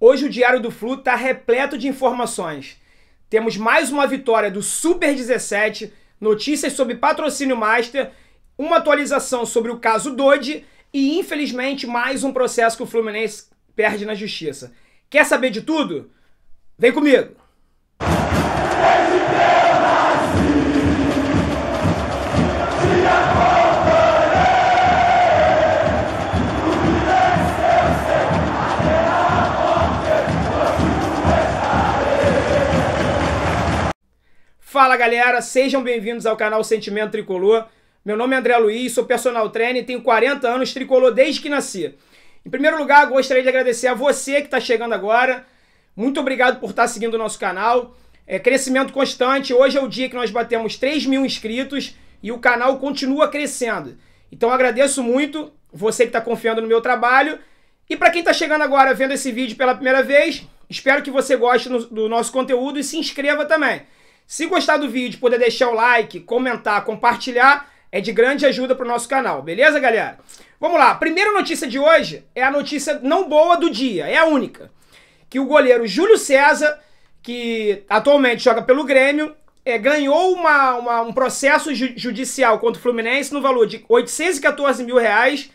Hoje o Diário do Flu está repleto de informações. Temos mais uma vitória do Super 17, notícias sobre patrocínio Master, uma atualização sobre o caso Dodi e, infelizmente, mais um processo que o Fluminense perde na justiça. Quer saber de tudo? Vem comigo! Fala galera, sejam bem-vindos ao canal Sentimento Tricolor. Meu nome é André Luiz, sou personal trainer, tenho 40 anos, tricolor desde que nasci. Em primeiro lugar, gostaria de agradecer a você que está chegando agora. Muito obrigado por estar tá seguindo o nosso canal. É crescimento constante. Hoje é o dia que nós batemos 3 mil inscritos e o canal continua crescendo. Então agradeço muito você que está confiando no meu trabalho. E para quem está chegando agora vendo esse vídeo pela primeira vez, espero que você goste do nosso conteúdo e se inscreva também. Se gostar do vídeo, poder deixar o like, comentar, compartilhar, é de grande ajuda para o nosso canal, beleza, galera? Vamos lá, a primeira notícia de hoje é a notícia não boa do dia, é a única. Que o goleiro Júlio César, que atualmente joga pelo Grêmio, é, ganhou uma, uma, um processo ju judicial contra o Fluminense no valor de 814 mil reais,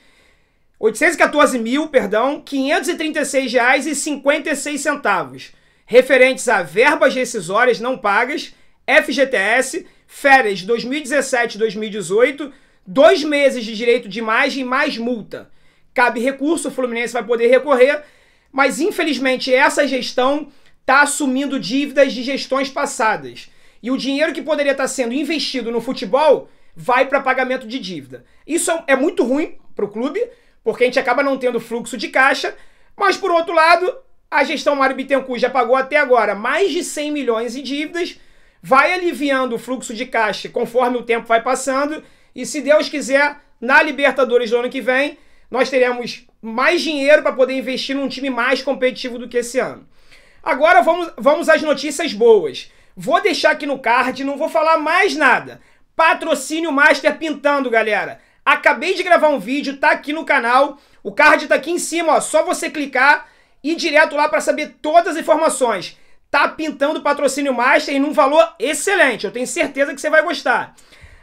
814 mil, perdão, 536 reais e 56 centavos, referentes a verbas rescisórias não pagas FGTS, férias 2017-2018, dois meses de direito de imagem mais multa. Cabe recurso, o Fluminense vai poder recorrer, mas infelizmente essa gestão está assumindo dívidas de gestões passadas. E o dinheiro que poderia estar tá sendo investido no futebol vai para pagamento de dívida. Isso é, é muito ruim para o clube, porque a gente acaba não tendo fluxo de caixa, mas por outro lado, a gestão Mário Bittencourt já pagou até agora mais de 100 milhões em dívidas vai aliviando o fluxo de caixa conforme o tempo vai passando. E se Deus quiser, na Libertadores do ano que vem, nós teremos mais dinheiro para poder investir num time mais competitivo do que esse ano. Agora vamos, vamos às notícias boas. Vou deixar aqui no card, não vou falar mais nada. Patrocínio Master pintando, galera. Acabei de gravar um vídeo, tá aqui no canal. O card tá aqui em cima, ó. Só você clicar e ir direto lá para saber todas as informações tá pintando patrocínio master num valor excelente. Eu tenho certeza que você vai gostar.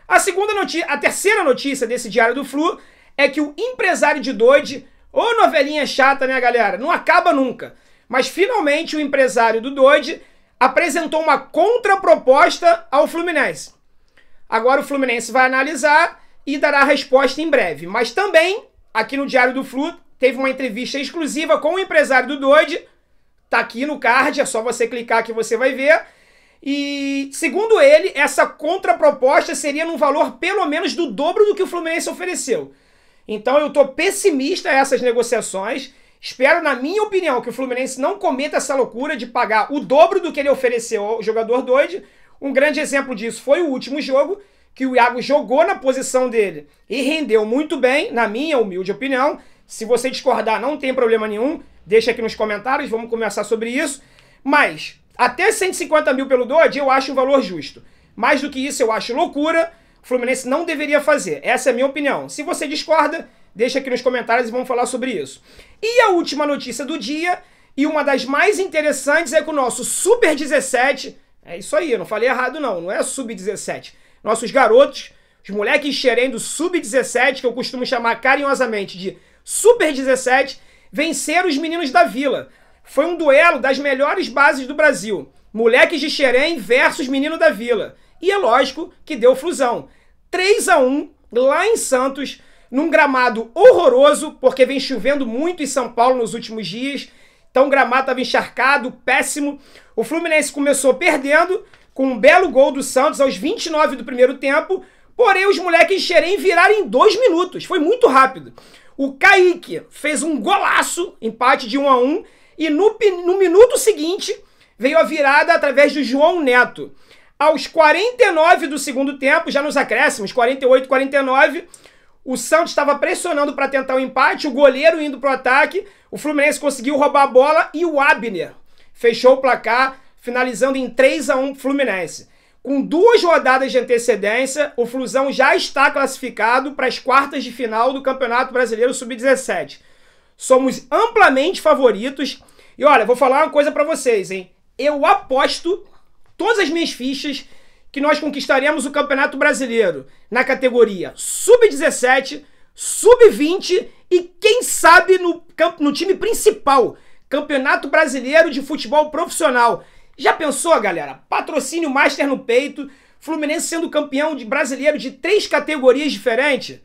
A segunda notícia, a terceira notícia desse Diário do Flu é que o empresário de Doide, ou novelinha chata, né, galera? Não acaba nunca. Mas finalmente o empresário do Doide apresentou uma contraproposta ao Fluminense. Agora o Fluminense vai analisar e dará a resposta em breve. Mas também, aqui no Diário do Flu, teve uma entrevista exclusiva com o empresário do Doide, Tá aqui no card, é só você clicar que você vai ver. E, segundo ele, essa contraproposta seria num valor pelo menos do dobro do que o Fluminense ofereceu. Então eu tô pessimista a essas negociações. Espero, na minha opinião, que o Fluminense não cometa essa loucura de pagar o dobro do que ele ofereceu ao jogador doido. Um grande exemplo disso foi o último jogo, que o Iago jogou na posição dele e rendeu muito bem, na minha humilde opinião. Se você discordar, não tem problema nenhum. Deixa aqui nos comentários, vamos conversar sobre isso. Mas até 150 mil pelo Dodge eu acho um valor justo. Mais do que isso, eu acho loucura. O Fluminense não deveria fazer. Essa é a minha opinião. Se você discorda, deixa aqui nos comentários e vamos falar sobre isso. E a última notícia do dia, e uma das mais interessantes, é que o nosso Super 17. É isso aí, eu não falei errado, não. Não é Sub-17. Nossos garotos, os moleques xerém do Sub-17, que eu costumo chamar carinhosamente de Super 17, venceram os meninos da Vila. Foi um duelo das melhores bases do Brasil. Moleques de Xerém versus Menino da Vila. E é lógico que deu flusão. 3 a 1 lá em Santos, num gramado horroroso, porque vem chovendo muito em São Paulo nos últimos dias. Então o gramado estava encharcado, péssimo. O Fluminense começou perdendo, com um belo gol do Santos aos 29 do primeiro tempo. Porém, os moleques de Xerém viraram em dois minutos. Foi muito rápido. O Kaique fez um golaço, empate de 1 a 1 e no, no minuto seguinte veio a virada através do João Neto. Aos 49 do segundo tempo, já nos acréscimos, 48, 49, o Santos estava pressionando para tentar o um empate, o goleiro indo para o ataque, o Fluminense conseguiu roubar a bola e o Abner fechou o placar, finalizando em 3 a 1 Fluminense. Com duas rodadas de antecedência, o Flusão já está classificado para as quartas de final do Campeonato Brasileiro Sub-17. Somos amplamente favoritos. E olha, vou falar uma coisa para vocês, hein? Eu aposto todas as minhas fichas que nós conquistaremos o Campeonato Brasileiro na categoria Sub-17, Sub-20 e quem sabe no, no time principal, Campeonato Brasileiro de Futebol Profissional. Já pensou, galera? Patrocínio Master no peito, Fluminense sendo campeão de brasileiro de três categorias diferentes?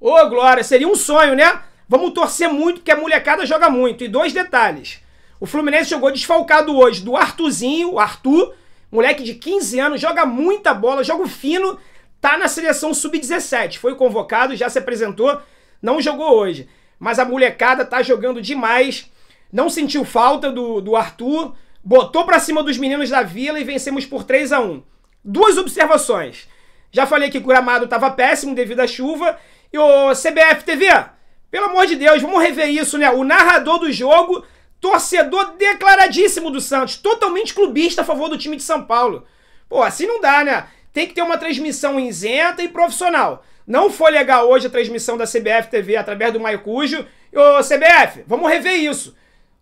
Ô, oh, Glória, seria um sonho, né? Vamos torcer muito, porque a molecada joga muito. E dois detalhes. O Fluminense jogou desfalcado hoje do Artuzinho, o Arthur, moleque de 15 anos, joga muita bola, joga fino, tá na seleção sub-17. Foi convocado, já se apresentou, não jogou hoje. Mas a molecada tá jogando demais. Não sentiu falta do, do Arthur. Botou para cima dos meninos da Vila e vencemos por 3 a 1 Duas observações. Já falei que o gramado estava péssimo devido à chuva. E o CBF TV, pelo amor de Deus, vamos rever isso, né? O narrador do jogo, torcedor declaradíssimo do Santos, totalmente clubista a favor do time de São Paulo. Pô, assim não dá, né? Tem que ter uma transmissão isenta e profissional. Não foi legal hoje a transmissão da CBF TV através do Maicujo. Ô, CBF, vamos rever isso.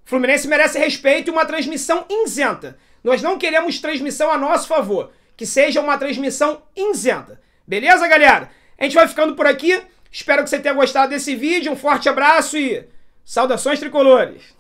Fluminense merece respeito e uma transmissão isenta. Nós não queremos transmissão a nosso favor. Que seja uma transmissão isenta. Beleza, galera? A gente vai ficando por aqui. Espero que você tenha gostado desse vídeo. Um forte abraço e saudações tricolores!